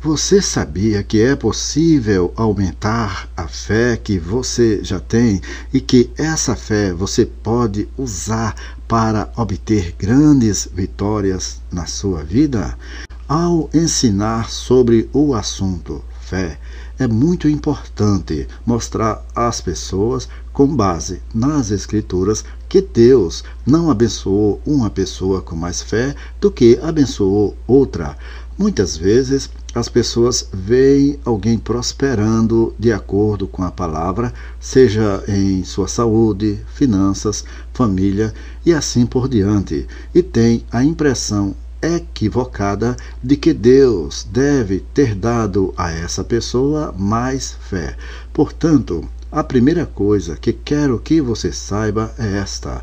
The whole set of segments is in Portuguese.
Você sabia que é possível aumentar a fé que você já tem e que essa fé você pode usar para obter grandes vitórias na sua vida? Ao ensinar sobre o assunto fé, é muito importante mostrar às pessoas com base nas Escrituras, que Deus não abençoou uma pessoa com mais fé do que abençoou outra. Muitas vezes as pessoas veem alguém prosperando de acordo com a palavra, seja em sua saúde, finanças, família e assim por diante, e tem a impressão equivocada de que Deus deve ter dado a essa pessoa mais fé. Portanto, a primeira coisa que quero que você saiba é esta: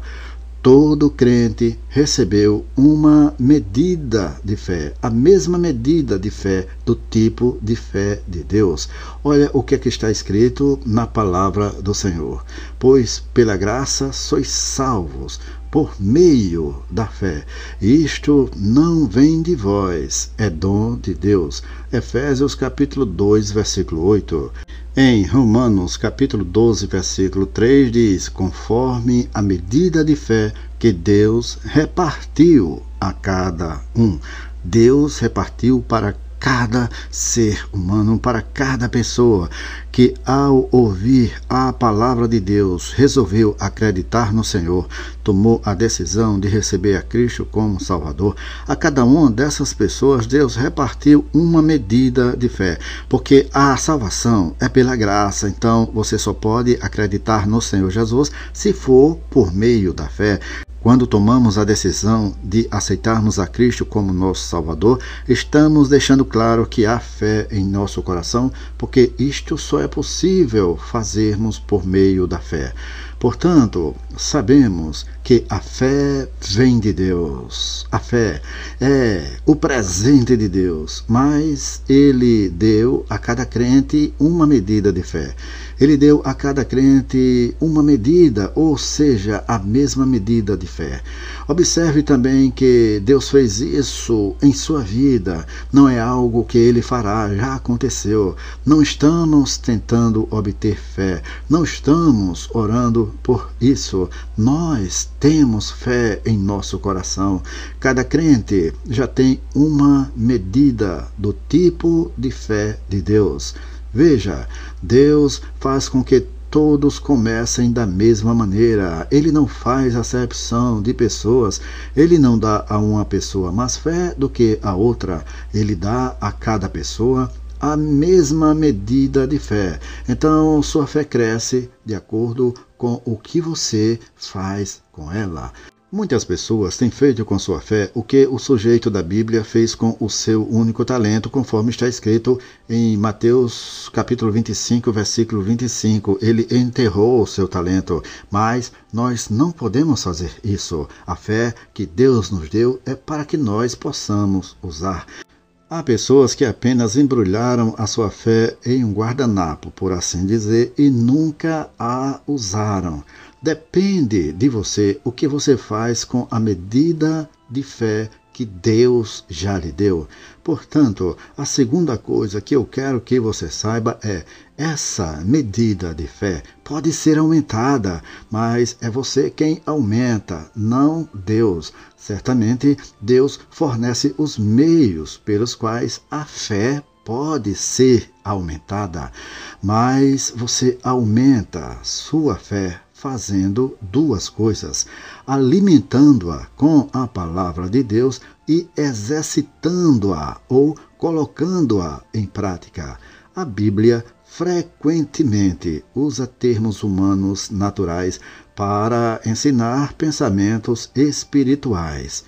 todo crente recebeu uma medida de fé, a mesma medida de fé do tipo de fé de Deus. Olha o que, é que está escrito na palavra do Senhor: Pois pela graça sois salvos por meio da fé. Isto não vem de vós, é dom de Deus. Efésios capítulo 2, versículo 8. Em Romanos capítulo 12, versículo 3 diz: "Conforme a medida de fé que Deus repartiu a cada um". Deus repartiu para cada ser humano, para cada pessoa que, ao ouvir a palavra de Deus, resolveu acreditar no Senhor, tomou a decisão de receber a Cristo como Salvador. A cada uma dessas pessoas, Deus repartiu uma medida de fé, porque a salvação é pela graça, então você só pode acreditar no Senhor Jesus se for por meio da fé. Quando tomamos a decisão de aceitarmos a Cristo como nosso Salvador, estamos deixando claro que há fé em nosso coração, porque isto só é possível fazermos por meio da fé. Portanto, sabemos que a fé vem de Deus. A fé é o presente de Deus, mas Ele deu a cada crente uma medida de fé. Ele deu a cada crente uma medida, ou seja, a mesma medida de fé. Observe também que Deus fez isso em sua vida, não é algo que ele fará, já aconteceu. Não estamos tentando obter fé, não estamos orando por, isso, nós temos fé em nosso coração. Cada crente já tem uma medida do tipo de fé de Deus. Veja, Deus faz com que todos comecem da mesma maneira. Ele não faz acepção de pessoas. Ele não dá a uma pessoa mais fé do que a outra. Ele dá a cada pessoa a mesma medida de fé. Então, sua fé cresce de acordo com o que você faz com ela. Muitas pessoas têm feito com sua fé o que o sujeito da Bíblia fez com o seu único talento, conforme está escrito em Mateus capítulo 25, versículo 25. Ele enterrou o seu talento, mas nós não podemos fazer isso. A fé que Deus nos deu é para que nós possamos usar. Há pessoas que apenas embrulharam a sua fé em um guardanapo, por assim dizer, e nunca a usaram. Depende de você o que você faz com a medida de fé que Deus já lhe deu. Portanto, a segunda coisa que eu quero que você saiba é: essa medida de fé pode ser aumentada, mas é você quem aumenta, não Deus. Certamente, Deus fornece os meios pelos quais a fé pode ser aumentada, mas você aumenta sua fé fazendo duas coisas: alimentando-a com a palavra de Deus e exercitando-a ou colocando-a em prática. A Bíblia frequentemente usa termos humanos naturais para ensinar pensamentos espirituais.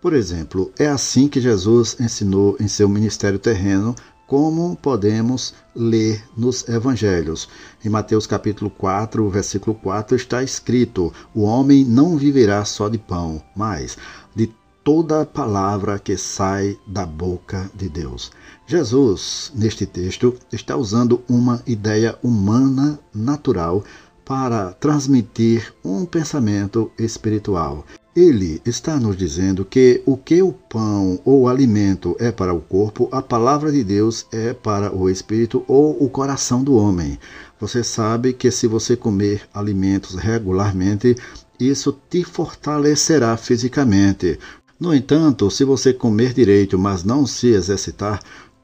Por exemplo, é assim que Jesus ensinou em seu ministério terreno como podemos ler nos evangelhos. Em Mateus capítulo 4, versículo 4 está escrito: "O homem não viverá só de pão, mas de toda palavra que sai da boca de Deus. Jesus, neste texto, está usando uma ideia humana natural para transmitir um pensamento espiritual. Ele está nos dizendo que o que o pão ou o alimento é para o corpo, a palavra de Deus é para o espírito ou o coração do homem. Você sabe que se você comer alimentos regularmente, isso te fortalecerá fisicamente. No entanto, se você comer direito, mas não se exercitar,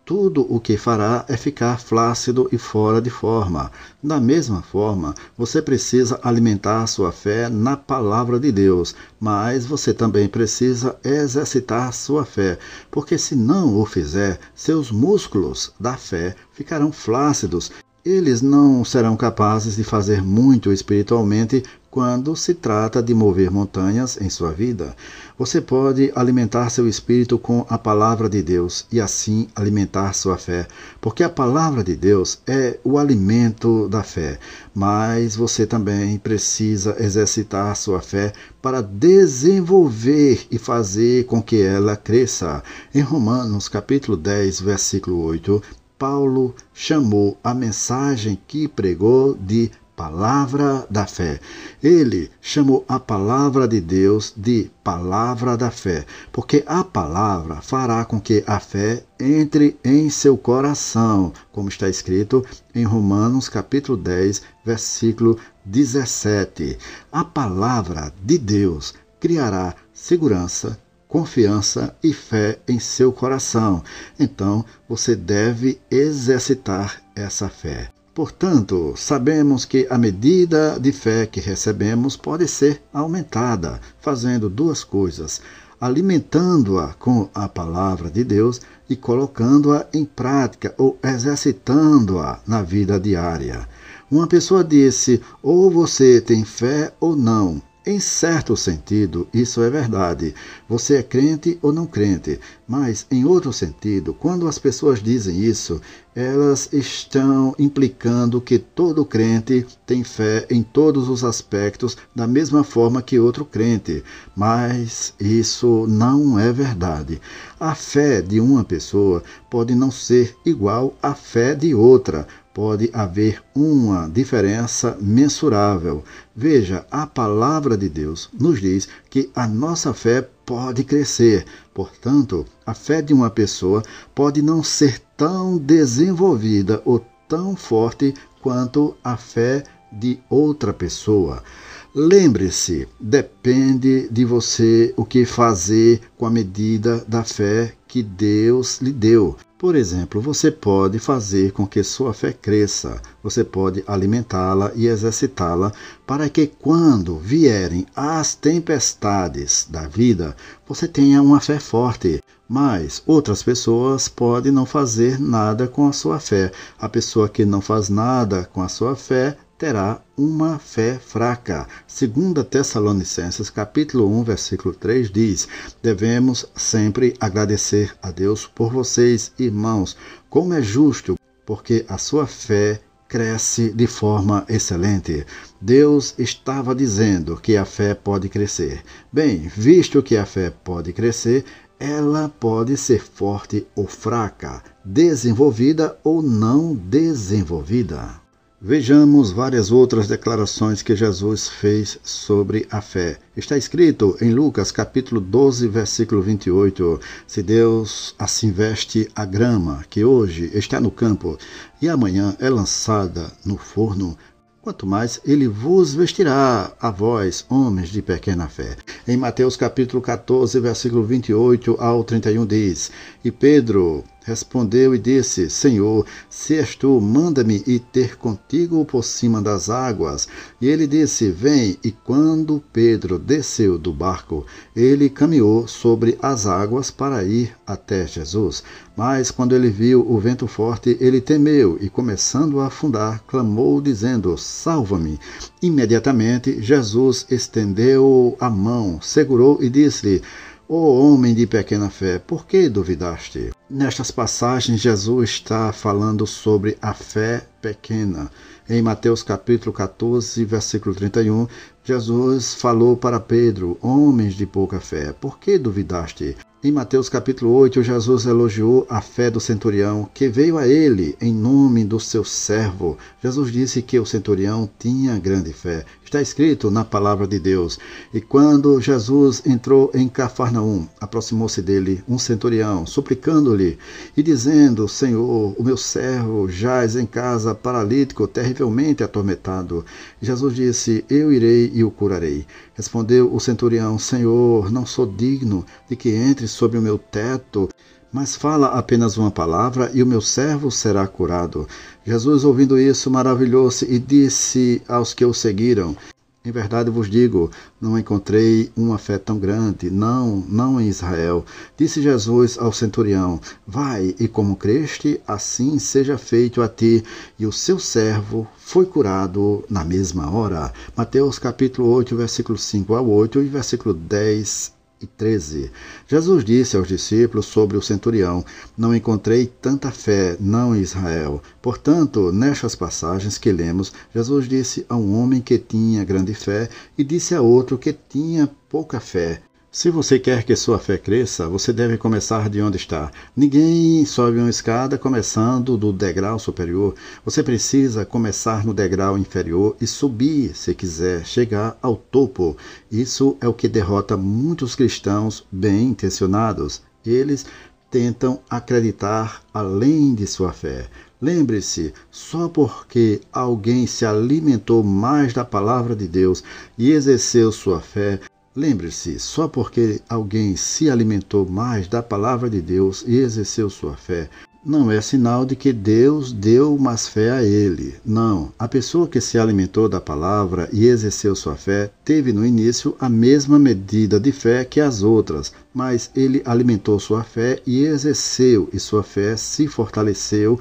tudo o que fará é ficar flácido e fora de forma. Da mesma forma, você precisa alimentar sua fé na palavra de Deus, mas você também precisa exercitar sua fé, porque se não o fizer, seus músculos da fé ficarão flácidos. Eles não serão capazes de fazer muito espiritualmente quando se trata de mover montanhas em sua vida. Você pode alimentar seu espírito com a palavra de Deus e assim alimentar sua fé, porque a palavra de Deus é o alimento da fé. Mas você também precisa exercitar sua fé para desenvolver e fazer com que ela cresça. Em Romanos capítulo 10, versículo 8, Paulo chamou a mensagem que pregou de palavra da fé. Ele chamou a palavra de Deus de palavra da fé, porque a palavra fará com que a fé entre em seu coração, como está escrito em Romanos capítulo 10, versículo 17. A palavra de Deus criará segurança, confiança e fé em seu coração. Então, você deve exercitar essa fé. Portanto, sabemos que a medida de fé que recebemos pode ser aumentada, fazendo duas coisas: alimentando-a com a palavra de Deus e colocando-a em prática ou exercitando-a na vida diária. Uma pessoa disse: ou você tem fé ou não. Em certo sentido, isso é verdade. Você é crente ou não crente, mas em outro sentido, quando as pessoas dizem isso, elas estão implicando que todo crente tem fé em todos os aspectos da mesma forma que outro crente, mas isso não é verdade. A fé de uma pessoa pode não ser igual à fé de outra pode haver uma diferença mensurável. Veja, a palavra de Deus nos diz que a nossa fé pode crescer. Portanto, a fé de uma pessoa pode não ser tão desenvolvida ou tão forte quanto a fé de outra pessoa. Lembre-se, depende de você o que fazer com a medida da fé que Deus lhe deu. Por exemplo, você pode fazer com que sua fé cresça, você pode alimentá-la e exercitá-la para que, quando vierem as tempestades da vida, você tenha uma fé forte. Mas outras pessoas podem não fazer nada com a sua fé. A pessoa que não faz nada com a sua fé terá uma fé fraca. Segunda Tessalonicenses, capítulo 1, versículo 3 diz: "Devemos sempre agradecer a Deus por vocês, irmãos, como é justo, porque a sua fé cresce de forma excelente. Deus estava dizendo que a fé pode crescer. Bem, visto que a fé pode crescer, ela pode ser forte ou fraca, desenvolvida ou não desenvolvida. Vejamos várias outras declarações que Jesus fez sobre a fé. Está escrito em Lucas capítulo 12, versículo 28: Se Deus assim veste a grama que hoje está no campo e amanhã é lançada no forno, quanto mais ele vos vestirá a vós, homens de pequena fé. Em Mateus capítulo 14, versículo 28 ao 31 diz: E Pedro Respondeu e disse: Senhor, se és tu, manda-me ir ter contigo por cima das águas. E ele disse: Vem. E quando Pedro desceu do barco, ele caminhou sobre as águas para ir até Jesus. Mas quando ele viu o vento forte, ele temeu e, começando a afundar, clamou, dizendo: Salva-me. Imediatamente Jesus estendeu a mão, segurou e disse-lhe: oh, homem de pequena fé, por que duvidaste? Nestas passagens, Jesus está falando sobre a fé pequena. Em Mateus capítulo 14, versículo 31, Jesus falou para Pedro: Homens de pouca fé, por que duvidaste? Em Mateus capítulo 8, Jesus elogiou a fé do centurião que veio a ele em nome do seu servo. Jesus disse que o centurião tinha grande fé. Está escrito na palavra de Deus. E quando Jesus entrou em Cafarnaum, aproximou-se dele um centurião, suplicando-lhe e dizendo: Senhor, o meu servo jaz em casa, paralítico, terrivelmente atormentado. Jesus disse: Eu irei e o curarei. Respondeu o centurião: Senhor, não sou digno de que entre sob o meu teto, mas fala apenas uma palavra e o meu servo será curado. Jesus, ouvindo isso, maravilhou-se e disse aos que o seguiram: Em verdade vos digo, não encontrei uma fé tão grande, não, não em Israel. Disse Jesus ao centurião: Vai, e como creste, assim seja feito a ti. E o seu servo foi curado na mesma hora. Mateus capítulo 8, versículo 5 ao 8 e versículo 10 13. Jesus disse aos discípulos sobre o centurião: Não encontrei tanta fé, não em Israel. Portanto, nestas passagens que lemos, Jesus disse a um homem que tinha grande fé e disse a outro que tinha pouca fé: se você quer que sua fé cresça, você deve começar de onde está. Ninguém sobe uma escada começando do degrau superior. Você precisa começar no degrau inferior e subir, se quiser, chegar ao topo. Isso é o que derrota muitos cristãos bem intencionados. Eles tentam acreditar além de sua fé. Lembre-se, só porque alguém se alimentou mais da palavra de Deus e exerceu sua fé, Lembre-se, só porque alguém se alimentou mais da palavra de Deus e exerceu sua fé, não é sinal de que Deus deu mais fé a ele. Não. A pessoa que se alimentou da palavra e exerceu sua fé teve no início a mesma medida de fé que as outras, mas ele alimentou sua fé e exerceu, e sua fé se fortaleceu.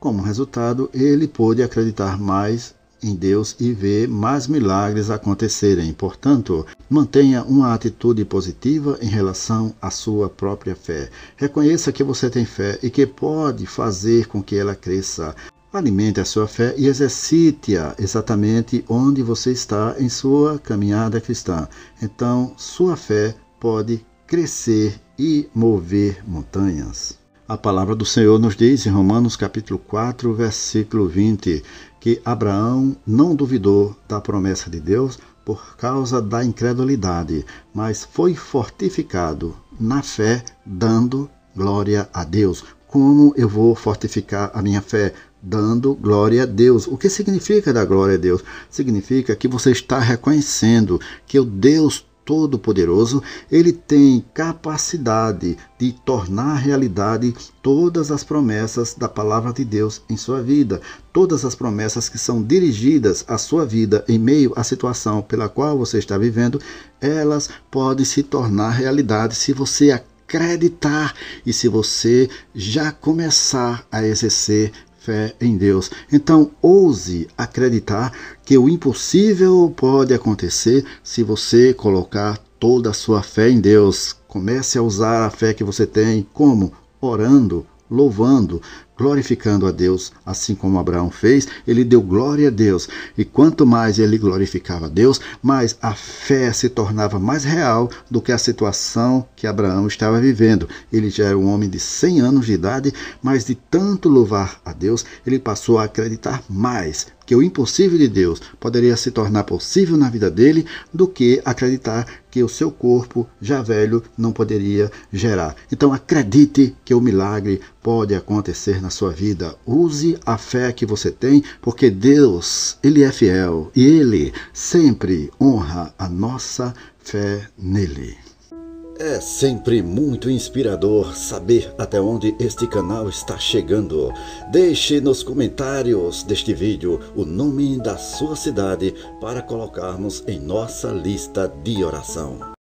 Como resultado, ele pôde acreditar mais em Deus e ver mais milagres acontecerem. Portanto, mantenha uma atitude positiva em relação à sua própria fé. Reconheça que você tem fé e que pode fazer com que ela cresça. Alimente a sua fé e exercite-a exatamente onde você está em sua caminhada cristã. Então, sua fé pode crescer e mover montanhas. A palavra do Senhor nos diz em Romanos capítulo 4, versículo 20: que Abraão não duvidou da promessa de Deus por causa da incredulidade, mas foi fortificado na fé, dando glória a Deus. Como eu vou fortificar a minha fé? dando glória a Deus. O que significa dar glória a Deus? Significa que você está reconhecendo que o Deus Todo-Poderoso, ele tem capacidade de tornar realidade todas as promessas da palavra de Deus em sua vida, todas as promessas que são dirigidas à sua vida em meio à situação pela qual você está vivendo, elas podem se tornar realidade se você acreditar e se você já começar a exercer fé em Deus. Então, ouse acreditar que o impossível pode acontecer se você colocar toda a sua fé em Deus. Comece a usar a fé que você tem como orando, louvando, glorificando a Deus, assim como Abraão fez, ele deu glória a Deus. E quanto mais ele glorificava a Deus, mais a fé se tornava mais real do que a situação que Abraão estava vivendo. Ele já era um homem de 100 anos de idade, mas de tanto louvar a Deus, ele passou a acreditar mais que o impossível de Deus poderia se tornar possível na vida dele do que acreditar que o seu corpo já velho não poderia gerar. Então acredite que o milagre pode acontecer na sua vida. Use a fé que você tem, porque Deus, Ele é fiel e Ele sempre honra a nossa fé nele. É sempre muito inspirador saber até onde este canal está chegando. Deixe nos comentários deste vídeo o nome da sua cidade para colocarmos em nossa lista de oração.